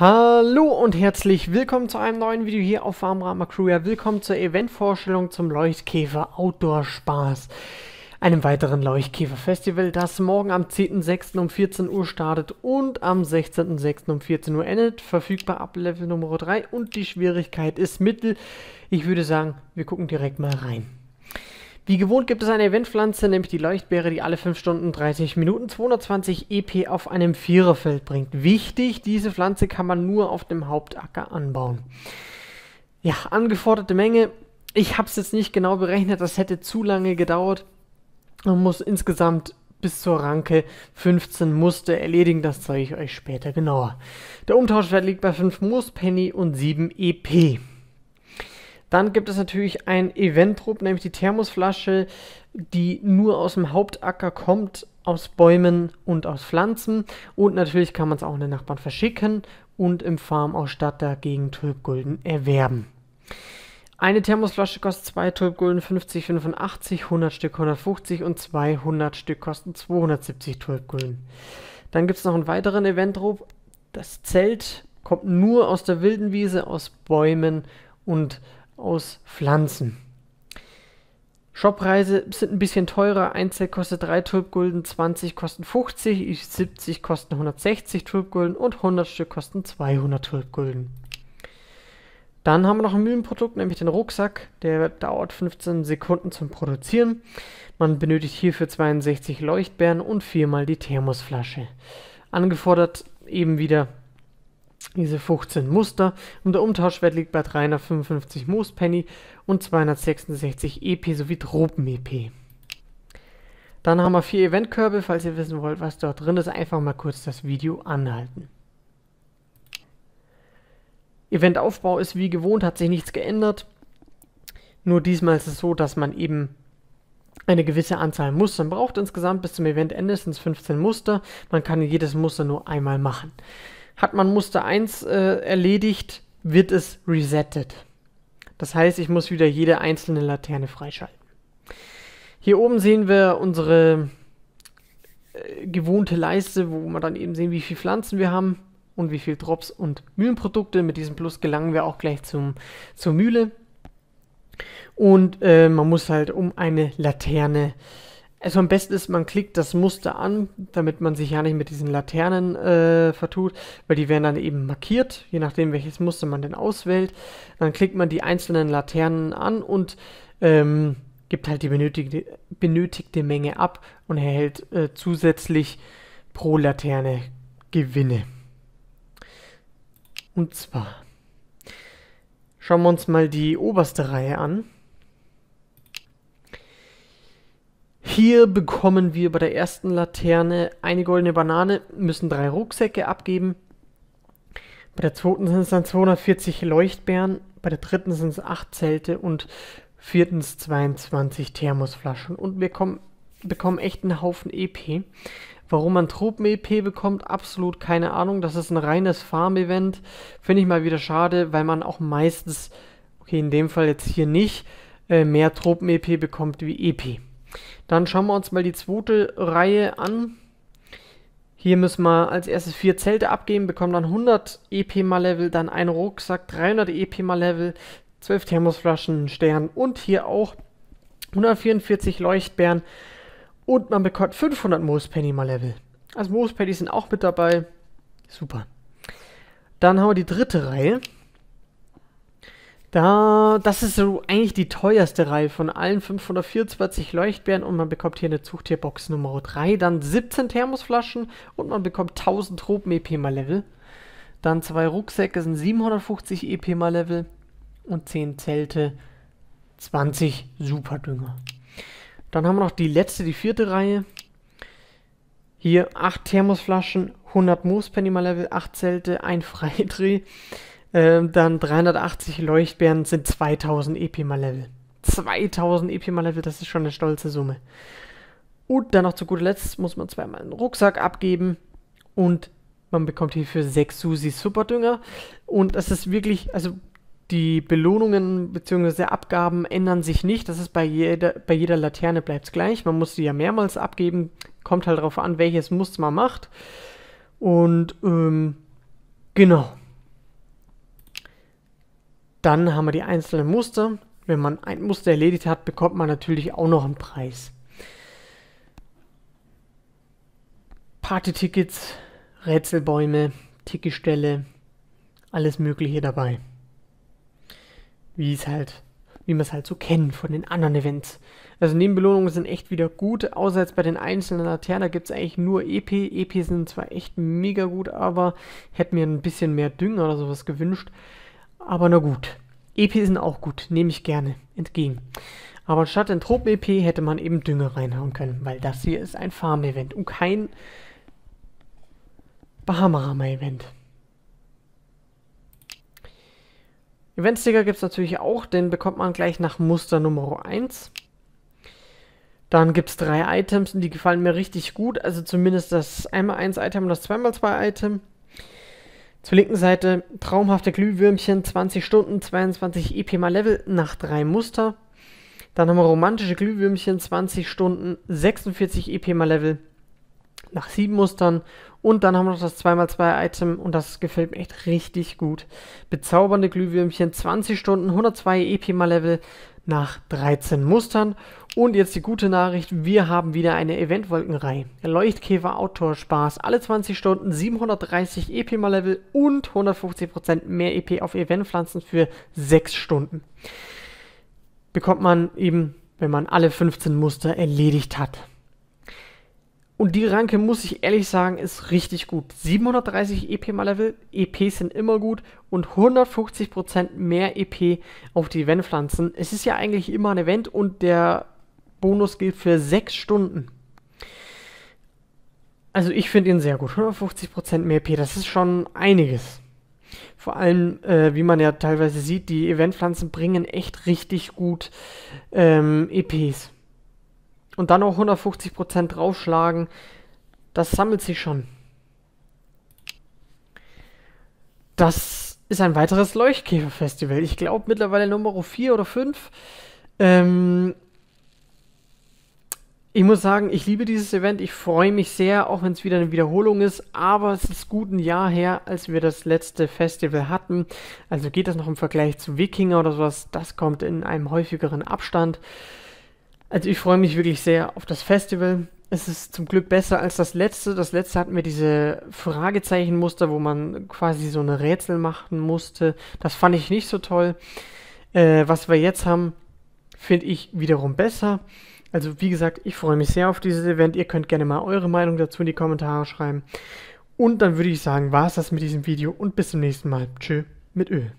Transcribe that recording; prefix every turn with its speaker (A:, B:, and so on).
A: Hallo und herzlich willkommen zu einem neuen Video hier auf Farmrama Crew. Ja, willkommen zur Eventvorstellung zum Leuchtkäfer Outdoor Spaß. Einem weiteren Leuchtkäfer-Festival, das morgen am 10.06. um 14 Uhr startet und am 16.06. um 14 Uhr endet. Verfügbar ab Level Nummer 3 und die Schwierigkeit ist mittel. Ich würde sagen, wir gucken direkt mal rein. Wie gewohnt gibt es eine Eventpflanze, nämlich die Leuchtbeere, die alle 5 Stunden 30 Minuten 220 EP auf einem Viererfeld bringt. Wichtig, diese Pflanze kann man nur auf dem Hauptacker anbauen. Ja, angeforderte Menge. Ich habe es jetzt nicht genau berechnet, das hätte zu lange gedauert. Man muss insgesamt bis zur Ranke 15 Muster erledigen, das zeige ich euch später genauer. Der Umtauschwert liegt bei 5 Moospenny und 7 EP. Dann gibt es natürlich ein Eventrup, nämlich die Thermosflasche, die nur aus dem Hauptacker kommt, aus Bäumen und aus Pflanzen. Und natürlich kann man es auch an den Nachbarn verschicken und im Farmausstatter gegen Tulpgulden erwerben. Eine Thermosflasche kostet 2 Tulpgulden 50, 85, 100 Stück 150 und 200 Stück kosten 270 Tulpgulden. Dann gibt es noch einen weiteren Eventrup. Das Zelt kommt nur aus der wilden Wiese, aus Bäumen und aus Pflanzen. Shopreise sind ein bisschen teurer. Einzel kostet 3 Tulpgulden, 20 kosten 50, 70 kosten 160 Tulpgulden und 100 Stück kosten 200 Tulpgulden. Dann haben wir noch ein Mühlenprodukt, nämlich den Rucksack. Der dauert 15 Sekunden zum Produzieren. Man benötigt hierfür 62 Leuchtbeeren und viermal die Thermosflasche. Angefordert eben wieder diese 15 Muster und der Umtauschwert liegt bei 355 Moospenny und 266 EP sowie Tropen-EP. Dann haben wir vier Eventkörbe, falls ihr wissen wollt, was dort drin ist, einfach mal kurz das Video anhalten. Eventaufbau ist wie gewohnt, hat sich nichts geändert. Nur diesmal ist es so, dass man eben eine gewisse Anzahl Mustern braucht. Insgesamt bis zum Eventende sind es 15 Muster. Man kann jedes Muster nur einmal machen. Hat man Muster 1 äh, erledigt, wird es resettet. Das heißt, ich muss wieder jede einzelne Laterne freischalten. Hier oben sehen wir unsere äh, gewohnte Leiste, wo wir dann eben sehen, wie viele Pflanzen wir haben und wie viele Drops und Mühlenprodukte. Mit diesem Plus gelangen wir auch gleich zum, zur Mühle. Und äh, man muss halt um eine Laterne äh, also am besten ist, man klickt das Muster an, damit man sich ja nicht mit diesen Laternen äh, vertut, weil die werden dann eben markiert, je nachdem welches Muster man denn auswählt. Dann klickt man die einzelnen Laternen an und ähm, gibt halt die benötigte, benötigte Menge ab und erhält äh, zusätzlich pro Laterne Gewinne. Und zwar schauen wir uns mal die oberste Reihe an. Hier bekommen wir bei der ersten Laterne eine goldene Banane, müssen drei Rucksäcke abgeben. Bei der zweiten sind es dann 240 Leuchtbeeren, bei der dritten sind es 8 Zelte und viertens 22 Thermosflaschen. Und wir kommen, bekommen echt einen Haufen EP. Warum man Tropen-EP bekommt, absolut keine Ahnung. Das ist ein reines Farm-Event. Finde ich mal wieder schade, weil man auch meistens, okay, in dem Fall jetzt hier nicht, äh, mehr Tropen-EP bekommt wie EP. Dann schauen wir uns mal die zweite Reihe an. Hier müssen wir als erstes vier Zelte abgeben, bekommen dann 100 EP mal Level, dann einen Rucksack, 300 EP mal Level, 12 Thermosflaschen, Stern und hier auch 144 Leuchtbären und man bekommt 500 Moospenny mal Level. Also Moospenny sind auch mit dabei. Super. Dann haben wir die dritte Reihe. Da, das ist so eigentlich die teuerste Reihe von allen 524 Leuchtbeeren und man bekommt hier eine Zuchtierbox Nummer 3, dann 17 Thermosflaschen und man bekommt 1000 Tropen EP mal Level. Dann zwei Rucksäcke sind 750 EP mal Level und 10 Zelte 20 Superdünger. Dann haben wir noch die letzte, die vierte Reihe. Hier 8 Thermosflaschen, 100 Moospenny mal Level, 8 Zelte, ein Freidreh, ähm, dann 380 Leuchtbeeren sind 2000 EP-Mal-Level. 2000 EP-Mal-Level, das ist schon eine stolze Summe. Und dann noch zu guter Letzt muss man zweimal einen Rucksack abgeben und man bekommt hierfür 6 Susi Superdünger. Und das ist wirklich, also die Belohnungen bzw. Abgaben ändern sich nicht. Das ist bei jeder, bei jeder Laterne bleibt es gleich. Man muss sie ja mehrmals abgeben. Kommt halt darauf an, welches Muster man macht. Und ähm, genau. Dann haben wir die einzelnen Muster. Wenn man ein Muster erledigt hat, bekommt man natürlich auch noch einen Preis. Partytickets, Rätselbäume, Tickestelle, alles Mögliche dabei. Wie es halt, wie man es halt so kennt von den anderen Events. Also Nebenbelohnungen sind echt wieder gut, außer jetzt bei den einzelnen Laternen, da gibt es eigentlich nur EP. EP sind zwar echt mega gut, aber hätte mir ein bisschen mehr Dünger oder sowas gewünscht. Aber na gut. EP sind auch gut, nehme ich gerne entgegen. Aber statt den Tropen-EP hätte man eben Dünger reinhauen können, weil das hier ist ein Farm-Event und kein Bahamarama-Event. Event-Sticker gibt es natürlich auch, den bekommt man gleich nach Muster Nummer 1. Dann gibt es drei Items und die gefallen mir richtig gut, also zumindest das 1x1-Item und das 2x2-Item. Zur linken Seite traumhafte Glühwürmchen, 20 Stunden, 22 EP mal Level nach drei Muster. Dann haben wir romantische Glühwürmchen, 20 Stunden, 46 EP mal Level nach sieben Mustern. Und dann haben wir noch das 2x2-Item und das gefällt mir echt richtig gut. Bezaubernde Glühwürmchen, 20 Stunden, 102 EP mal Level nach 13 Mustern. Und jetzt die gute Nachricht, wir haben wieder eine Eventwolkenreihe. Leuchtkäfer Outdoor Spaß, alle 20 Stunden 730 EP mal Level und 150% mehr EP auf Eventpflanzen für 6 Stunden. Bekommt man eben, wenn man alle 15 Muster erledigt hat. Und die Ranke, muss ich ehrlich sagen, ist richtig gut. 730 EP mal Level, EP sind immer gut und 150% mehr EP auf die Eventpflanzen. Es ist ja eigentlich immer ein Event und der Bonus gilt für 6 Stunden. Also ich finde ihn sehr gut. 150% mehr EP, das ist schon einiges. Vor allem, äh, wie man ja teilweise sieht, die Eventpflanzen bringen echt richtig gut ähm, EPs und dann auch 150% draufschlagen, das sammelt sich schon. Das ist ein weiteres Leuchtkäferfestival. Ich glaube mittlerweile Nummer 4 oder 5. Ähm, ich muss sagen, ich liebe dieses Event. Ich freue mich sehr, auch wenn es wieder eine Wiederholung ist. Aber es ist gut ein Jahr her, als wir das letzte Festival hatten. Also geht das noch im Vergleich zu Wikinger oder sowas. Das kommt in einem häufigeren Abstand. Also ich freue mich wirklich sehr auf das Festival. Es ist zum Glück besser als das letzte. Das letzte hatten wir diese Fragezeichenmuster, wo man quasi so eine Rätsel machen musste. Das fand ich nicht so toll. Äh, was wir jetzt haben, finde ich wiederum besser. Also wie gesagt, ich freue mich sehr auf dieses Event. Ihr könnt gerne mal eure Meinung dazu in die Kommentare schreiben. Und dann würde ich sagen, war es das mit diesem Video und bis zum nächsten Mal. Tschö mit Öl.